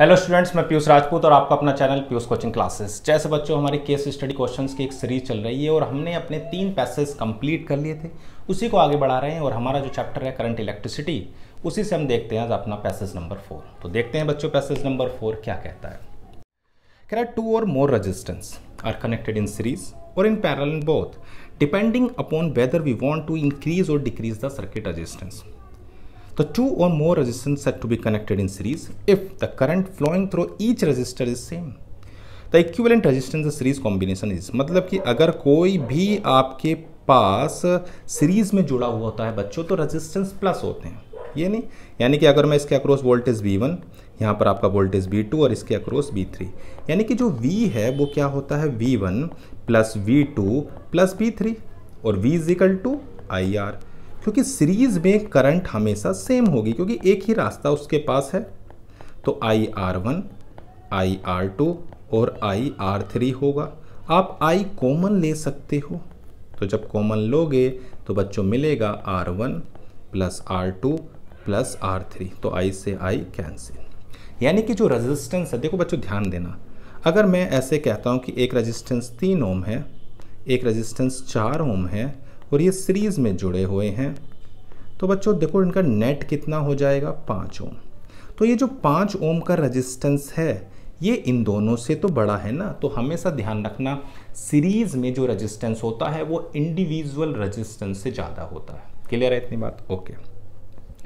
Hello students मैं पीयूष राजपूत और आपका अपना चैनल पीयूष कोचिंग क्लासेस जैसे बच्चों हमारी केस स्टडी क्वेश्चंस की एक सीरीज चल रही है और हमने अपने तीन पैसेज कंप्लीट कर लिए थे उसी को आगे बढ़ा रहे हैं और हमारा जो चैप्टर है करंट इलेक्ट्रिसिटी उसी से हम देखते हैं आज अपना पैसेज नंबर फोर तो देखते हैं बच्चों पैसेज नंबर फोर क्या कहता है कह रहा है two or more resistance are connected in series or in parallel in both depending upon whether we want to increase or decrease the circuit resistance The two or more resistors are to be connected in series if the current flowing through each resistor is same. The equivalent resistance series combination is मतलब कि अगर कोई भी आपके पास series में जुड़ा हुआ होता है बच्चों तो रजिस्टेंस प्लस होते हैं ये नहीं यानी कि अगर मैं इसके अक्रॉस वोल्टेज बी वन यहाँ पर आपका वोल्टेज टू और इसके अक्रॉस थ्री यानी कि जो वी है वो क्या होता है V one plus V two plus V और V equal to I R क्योंकि सीरीज में करंट हमेशा सेम होगी क्योंकि एक ही रास्ता उसके पास है तो I R one I R two और आई आर थ्री होगा आप आई कॉमन ले सकते हो तो जब कॉमन लोगे तो बच्चों मिलेगा R one plus R two plus R three तो आई से आई कैंसिल यानी कि जो रेजिस्टेंस है देखो बच्चों ध्यान देना अगर मैं ऐसे कहता हूँ कि एक रेजिस्टेंस तीन ओम है एक रेजिस्टेंस चार ओम है और ये सीरीज़ में जुड़े हुए हैं तो बच्चों देखो इनका नेट कितना हो जाएगा पाँच ओम तो ये जो पाँच ओम का रजिस्टेंस है ये इन दोनों से तो बड़ा है ना तो हमेशा ध्यान रखना सीरीज़ में जो रजिस्टेंस होता है वो इंडिविजुअल रजिस्टेंस से ज़्यादा होता है क्लियर है इतनी बात ओके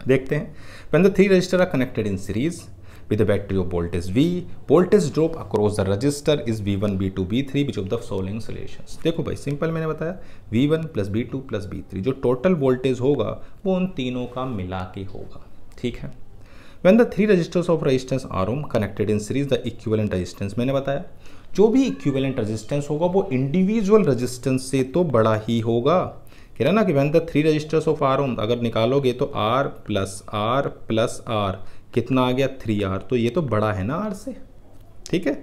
देखते हैं when the three resistor are connected in series with a battery of voltage V. Voltage drop across the resistor is V1, V2, V3 which of the following solutions. देखो भाई सिंपल मैंने बताया V1 one plus V two plus V three जो total voltage होगा वो उन तीनों का मिला के होगा ठीक है when the three resistors of resistance R ohm connected in series the equivalent resistance मैंने बताया जो भी इक्विवेलेंट रजिस्टेंस होगा वो इंडिविजुअल रजिस्टेंस से तो बड़ा ही होगा कह रहा ना कि when the three resistors of R ohm अगर निकालोगे तो R plus R plus R कितना आ गया थ्री आर तो ये तो बड़ा है ना आर से ठीक है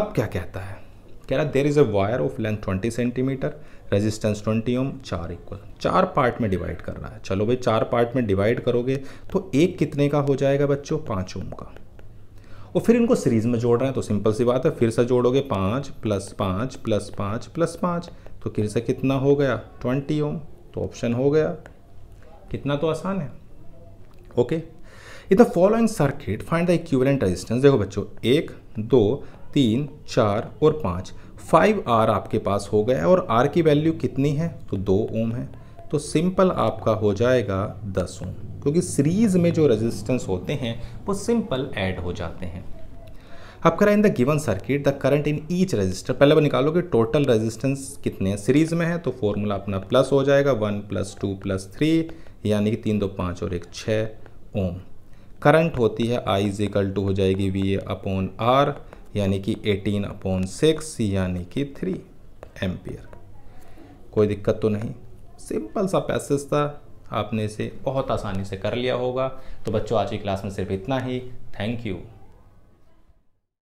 अब क्या कहता है कह रहा there is a wire of length twenty centimetre resistance twenty ohm चार इक्वल चार पार्ट में डिवाइड कर रहा है चलो भाई चार पार्ट में डिवाइड करोगे तो एक कितने का हो जाएगा बच्चों पाँच ओम का और फिर इनको सीरीज में जोड़ रहे हैं तो सिंपल सी बात है फिर से जोड़ोगे पाँच प्लस पाँच प्लस पाँच प्लस पाँच तो फिर से कितना हो गया ट्वेंटी ओम तो ऑप्शन हो गया कितना तो आसान है okay in the following circuit find the equivalent resistance देखो बच्चों एक दो तीन चार और पाँच फाइव आर आपके पास हो गया और आर की वैल्यू कितनी है तो दो ओम है तो सिंपल आपका हो जाएगा दस ओम क्योंकि सीरीज में जो रेजिस्टेंस होते हैं वो सिंपल ऐड हो जाते हैं अब करें in the given circuit the current in each resistor पहले वो निकालोगे टोटल रेजिस्टेंस कितने सीरीज में है तो फॉर्मूला अपना प्लस हो जाएगा one plus two plus three यानी कि तीन दो पाँच और एक छः ओम करंट होती है आई इज टू हो जाएगी वी ए अपॉन आर यानी कि 18 अपॉन सिक्स यानी कि थ्री एम्पियर कोई दिक्कत तो नहीं सिंपल सा पैसेज था आपने इसे बहुत आसानी से कर लिया होगा तो बच्चों आज की क्लास में सिर्फ इतना ही थैंक यू